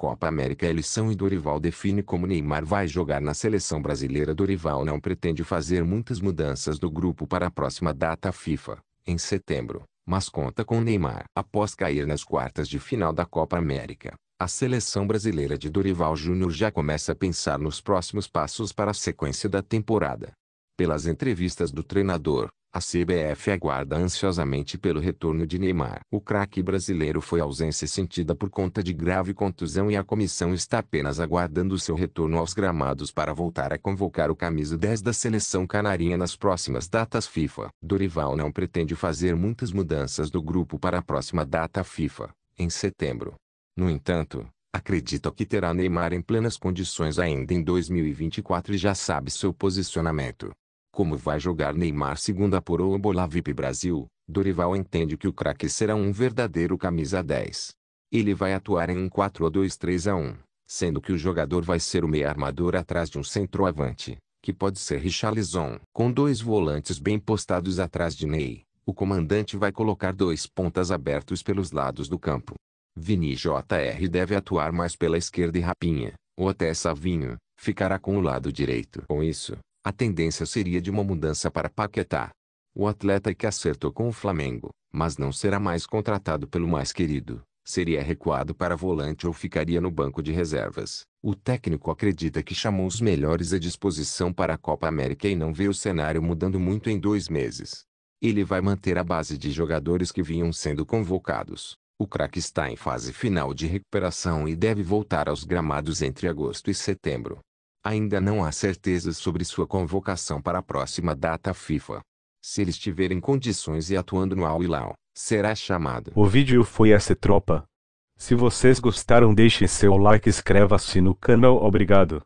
Copa América eleição e Dorival define como Neymar vai jogar na seleção brasileira. Dorival não pretende fazer muitas mudanças do grupo para a próxima data FIFA, em setembro, mas conta com Neymar. Após cair nas quartas de final da Copa América, a seleção brasileira de Dorival Júnior já começa a pensar nos próximos passos para a sequência da temporada. Pelas entrevistas do treinador, a CBF aguarda ansiosamente pelo retorno de Neymar. O craque brasileiro foi ausência sentida por conta de grave contusão e a comissão está apenas aguardando seu retorno aos gramados para voltar a convocar o camisa 10 da seleção canarinha nas próximas datas FIFA. Dorival não pretende fazer muitas mudanças do grupo para a próxima data FIFA, em setembro. No entanto, acredita que terá Neymar em plenas condições ainda em 2024 e já sabe seu posicionamento. Como vai jogar Neymar segunda por Ombola VIP Brasil, Dorival entende que o craque será um verdadeiro camisa 10. Ele vai atuar em um 4-2-3-1, sendo que o jogador vai ser o meia armador atrás de um centroavante, que pode ser Richarlison. Com dois volantes bem postados atrás de Ney, o comandante vai colocar dois pontas abertos pelos lados do campo. Vini Jr. deve atuar mais pela esquerda e Rapinha, ou até Savinho, ficará com o lado direito. Com isso, a tendência seria de uma mudança para Paquetá. O atleta que acertou com o Flamengo, mas não será mais contratado pelo mais querido, seria recuado para volante ou ficaria no banco de reservas. O técnico acredita que chamou os melhores à disposição para a Copa América e não vê o cenário mudando muito em dois meses. Ele vai manter a base de jogadores que vinham sendo convocados. O craque está em fase final de recuperação e deve voltar aos gramados entre agosto e setembro ainda não há certezas sobre sua convocação para a próxima data FIFA. Se ele estiver em condições e atuando no Al Hilal, será chamado. O vídeo foi essa tropa. Se vocês gostaram deixe seu like e inscreva-se no canal. Obrigado.